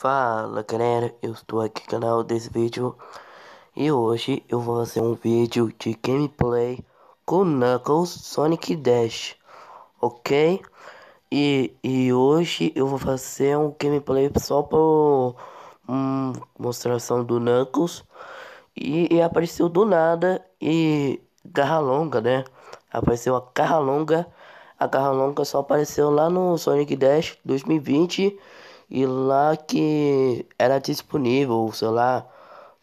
Fala galera, eu estou aqui no canal desse vídeo E hoje eu vou fazer um vídeo de gameplay com Knuckles Sonic Dash Ok? E, e hoje eu vou fazer um gameplay só para um, mostração do Knuckles e, e, apareceu do nada e garra longa né Apareceu a garra longa A garra longa só apareceu lá no Sonic Dash 2020 e lá que era disponível o celular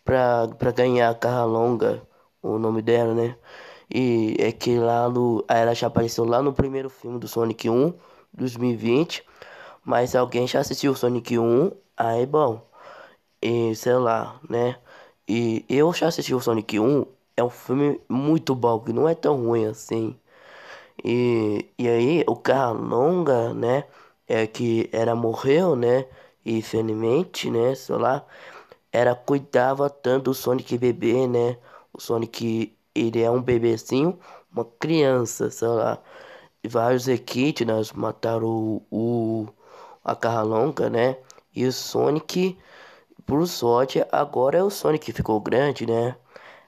pra ganhar carra longa, o nome dela, né? E é que lá no, ela já apareceu lá no primeiro filme do Sonic 1, 2020. Mas se alguém já assistiu o Sonic 1, aí é bom. E sei lá, né? E eu já assisti o Sonic 1, é um filme muito bom, que não é tão ruim assim. E, e aí, o longa, né? é, que era morreu, né? E felizmente, né? Sei lá, era cuidava tanto do Sonic bebê, né? O Sonic, ele é um bebezinho, uma criança, sei lá. E vários equidnas mataram o, o a Carra Longa, né? E o Sonic, por sorte, agora é o Sonic que ficou grande, né?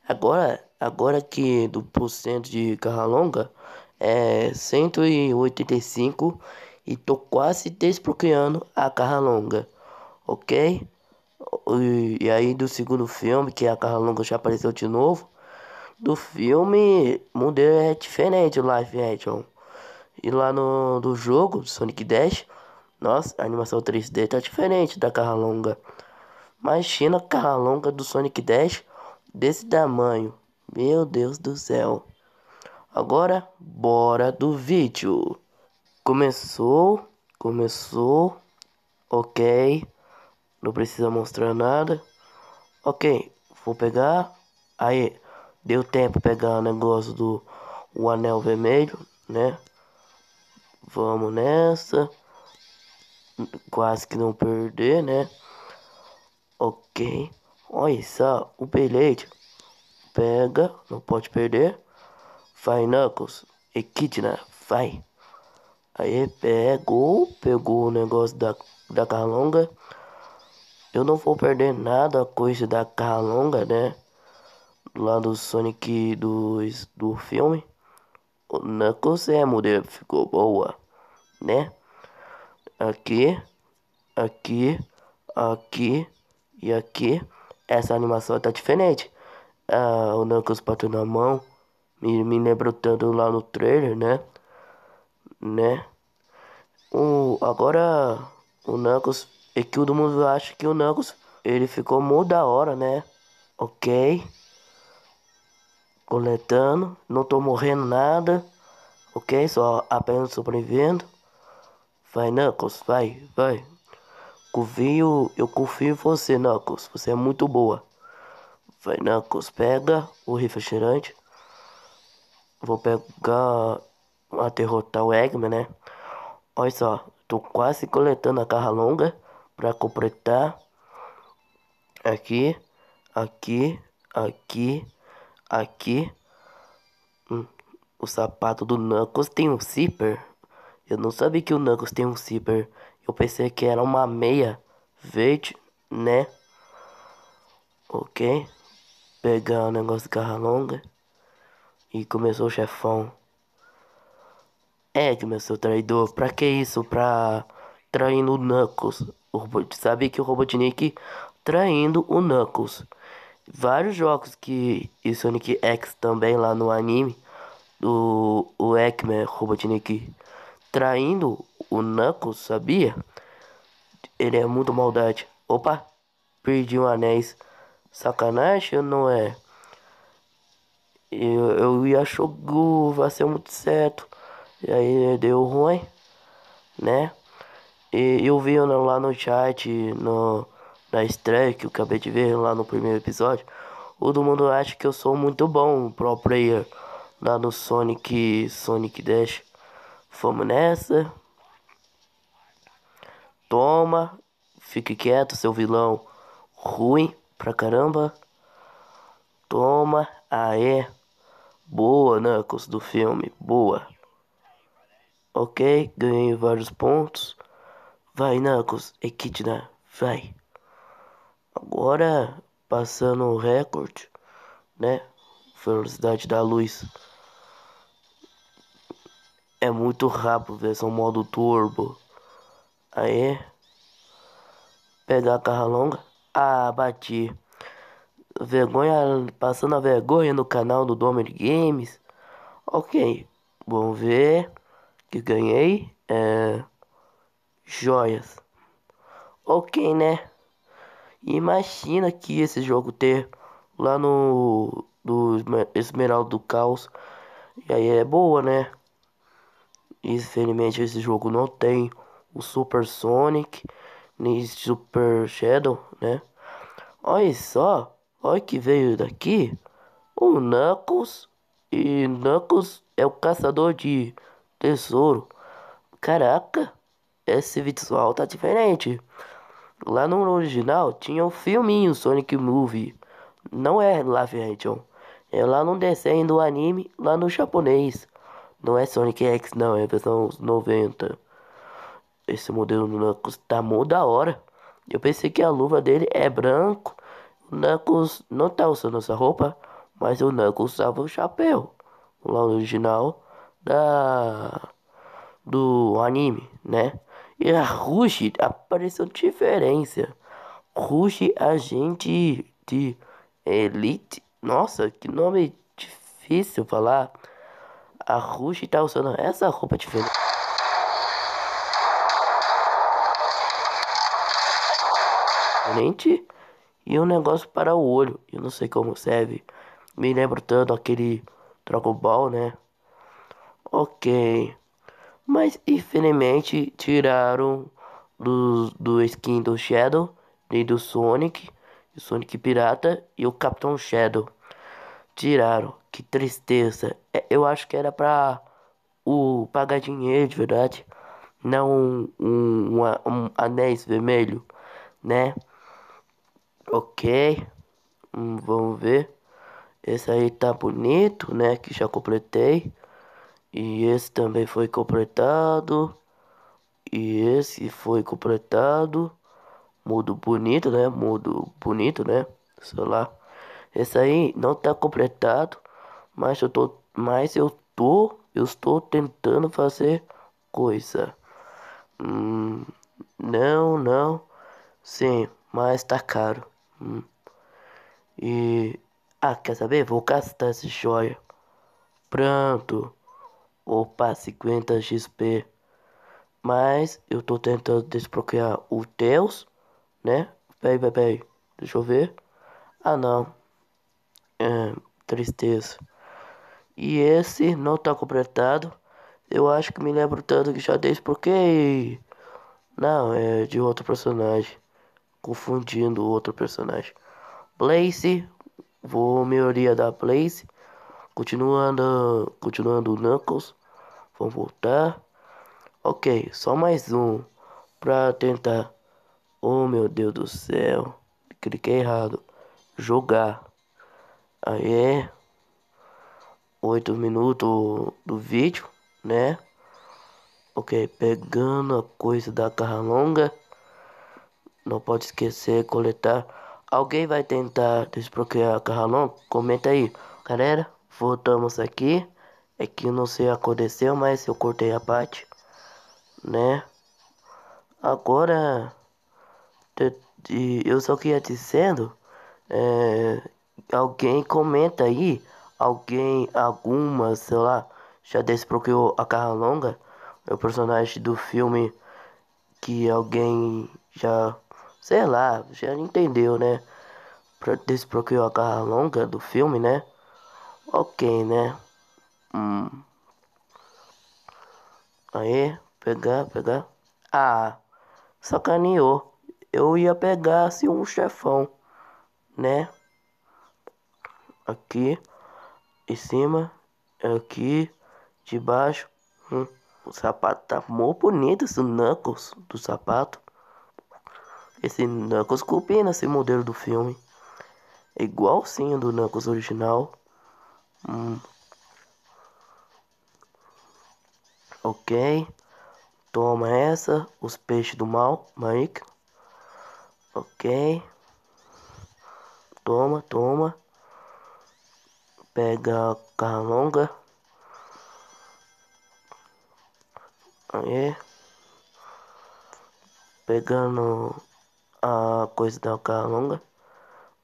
Agora, agora que do porcento de Carra Longa é 185 e tô quase desbloqueando a Carra Longa, ok? E, e aí do segundo filme, que a Carra Longa já apareceu de novo, do filme o modelo é diferente o live action. E lá no do jogo, Sonic Dash, nossa, a animação 3D tá diferente da Carra Longa. Imagina a Carra Longa do Sonic Dash desse tamanho. Meu Deus do céu. Agora, bora do vídeo. Começou, começou, ok, não precisa mostrar nada. Ok, vou pegar. Aí, deu tempo pegar o negócio do o anel vermelho, né? Vamos nessa. Quase que não perder, né? Ok. Olha só, o bilhete. Pega, não pode perder. Vai, Knuckles. Equidna, vai. Aí pegou, pegou o negócio da, da Carlonga. Eu não vou perder nada com isso da Carlonga, né? Lá do Sonic do, do filme. O Knuckles é modelo ficou boa, né? Aqui, aqui, aqui e aqui. Essa animação tá diferente. Ah, o Knuckles bateu na mão. Me, me lembrou tanto lá no trailer, né? né? O, agora o Knuckles. É que todo mundo acha que o Knuckles ele ficou muito da hora, né? Ok. Coletando. Não tô morrendo nada. Ok? Só apenas sobrevivendo. Vai, Knuckles. Vai, vai. Confio, eu confio em você, Knuckles. Você é muito boa. Vai, Knuckles. Pega o refrigerante. Vou pegar a derrotar o Eggman, né? Olha só, tô quase coletando a carra longa para completar. Aqui, aqui, aqui, aqui. Hum, o sapato do Knuckles tem um zíper. Eu não sabia que o Knuckles tem um zíper. Eu pensei que era uma meia verde, né? Ok. Pegar o negócio de carra longa. E começou o chefão. É, Eggman, seu traidor, pra que isso? Pra traindo o Knuckles. O sabe que o Robotnik traindo o Knuckles. Vários jogos que. E Sonic X também lá no anime. Do o Eggman Robotnik traindo o Knuckles, sabia? Ele é muito maldade. Opa, perdi um anéis. Sacanagem ou não é? Eu, eu ia jogo, vai ser muito certo. E aí deu ruim, né? E eu vi lá no chat, no, na estreia que eu acabei de ver lá no primeiro episódio, todo mundo acha que eu sou muito bom pro player lá no Sonic, Sonic Dash. Fomos nessa. Toma, fique quieto, seu vilão ruim pra caramba. Toma, aê. Boa, Knuckles do filme, boa. Ok, ganhei vários pontos. Vai, Knuckles, Equidna, vai. Agora, passando o recorde, né? Velocidade da luz. É muito rápido, versão é modo turbo. Aê. Pegar a carra longa. Ah, bati. Vergonha, passando a vergonha no canal do Domer Games. Ok, vamos ver que ganhei é joias. Ok, né? Imagina que esse jogo ter lá no do Esmeralda do Caos. E aí é boa, né? Infelizmente esse jogo não tem o Super Sonic, nem Super Shadow, né? Olha só, olha que veio daqui o Knuckles. E Knuckles é o caçador de Tesouro. Caraca, esse visual tá diferente. Lá no original tinha um filminho Sonic Movie. Não é live action. É lá no desenho do anime, lá no japonês. Não é Sonic X, não, é versão 90. Esse modelo do Knuckles tá mó da hora. Eu pensei que a luva dele é branco. O Knuckles não tá usando essa roupa, mas o Knuckles usava o chapéu. Lá no original da do anime, né? E a Rush apareceu diferença. Rush agente de elite. Nossa, que nome difícil falar. A Rush tá usando essa roupa diferente. e um negócio para o olho. Eu não sei como serve. Me lembro tanto aquele Dragon Ball, né? Ok. Mas infelizmente tiraram do, do skin do Shadow, nem do Sonic, do Sonic Pirata e o Capitão Shadow. Tiraram, que tristeza. É, eu acho que era pra o pagar dinheiro de verdade, não um, um, um, um anéis vermelho, né? Ok, hum, vamos ver. Esse aí tá bonito, né? Que já completei. E esse também foi completado. E esse foi completado. Mudo bonito, né? Mudo bonito, né? Sei lá. Esse aí não tá completado, mas eu tô, mas eu tô, eu estou tentando fazer coisa. Hum, não, não. Sim, mas tá caro. Hum. E ah, quer saber? Vou gastar esse joia. Pronto. Opa, 50 XP. Mas eu tô tentando desbloquear o Deus, né? Peraí, peraí, peraí. Deixa eu ver. Ah, não. É, tristeza. E esse não tá completado. Eu acho que me lembro tanto que já desbloqueei. Não, é de outro personagem. Confundindo outro personagem. Blaze. Vou melhoria da Blaze. Continuando, continuando o Knuckles. Vamos voltar. Ok, só mais um. Pra tentar. Oh meu Deus do céu. Cliquei errado. Jogar. Aí. oito minutos do vídeo, né? Ok, pegando a coisa da carra longa. Não pode esquecer coletar. Alguém vai tentar desbloquear a carra longa? Comenta aí, galera voltamos aqui. É que não sei o que aconteceu, mas eu cortei a parte, né? Agora, eu só queria dizendo, é, alguém comenta aí, alguém, alguma, sei lá, já desbloqueou a cara longa, é o personagem do filme que alguém já, sei lá, já entendeu, né? Desbloqueou a cara longa do filme, né? Ok, né? Hum. Aí, pegar, pegar. Ah, sacaneou. Eu ia pegar assim um chefão, né? Aqui, em cima, aqui, de baixo. Hum. O sapato tá muito bonito, esse Knuckles do sapato. Esse Knuckles copia esse modelo do filme. É igualzinho do Knuckles original. Hum. Ok. Toma essa, os peixes do mal, Mike. Ok. Toma, toma. Pega a carro longa. Aí. Pegando a coisa da carro longa.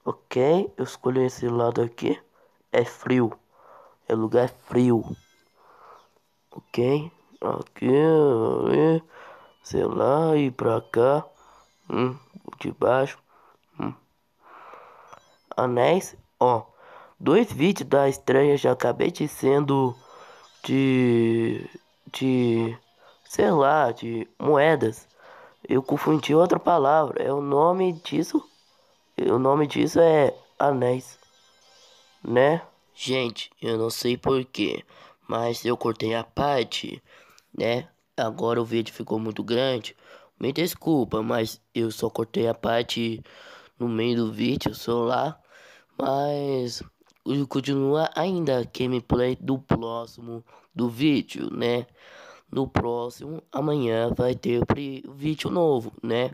Ok, eu escolhi esse lado aqui. É frio é lugar frio. Ok? Aqui, ali, sei lá, e pra cá. Hum, de baixo. Hum. Anéis, ó. Dois vídeos da estranha já acabei de sendo de. de. sei lá, de moedas. Eu confundi outra palavra. É o nome disso. O nome disso é anéis, né? Gente, eu não sei porquê, mas eu cortei a parte, né? Agora o vídeo ficou muito grande. Me desculpa, mas eu só cortei a parte no meio do vídeo, só lá. Mas continua ainda a gameplay do próximo do vídeo, né? No próximo, amanhã vai ter vídeo novo, né?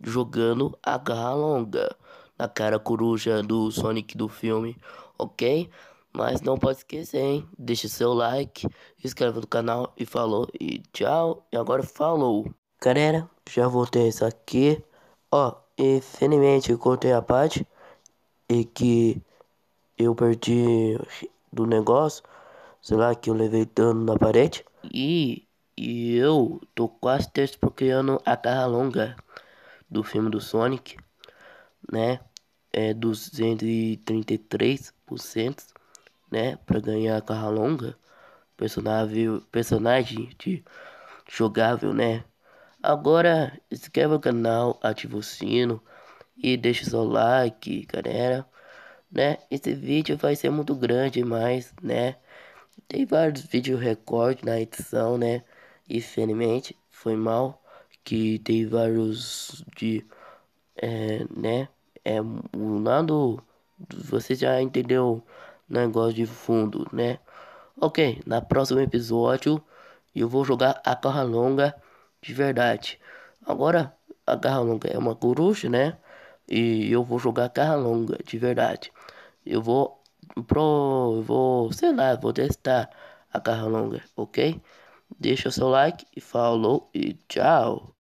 Jogando a garra longa na cara coruja do Sonic do filme, ok? Mas não pode esquecer, hein? Deixa seu like, se no canal e falou. E tchau. E agora falou. Galera, já voltei isso aqui. Ó, e finalmente encontrei a parte. E que eu perdi do negócio. Sei lá, que eu levei dano na parede. E, e eu tô quase procurando a cara longa do filme do Sonic. Né? É 233% né, para ganhar a carra longa, personagem, personagem de jogável, né? Agora, inscreva o canal, ativa o sino e deixa o seu like, galera, né? Esse vídeo vai ser muito grande, mas, né, tem vários vídeos recorde na edição, né? Infelizmente, foi mal que tem vários de, é, né? É, o lado, você já entendeu negócio de fundo, né? Ok, na próximo episódio eu vou jogar a garra longa de verdade. Agora a garra longa é uma coruja, né? E eu vou jogar a garra longa de verdade. Eu vou pro, vou, sei lá, vou testar a garra longa, ok? Deixa o seu like e falou e tchau.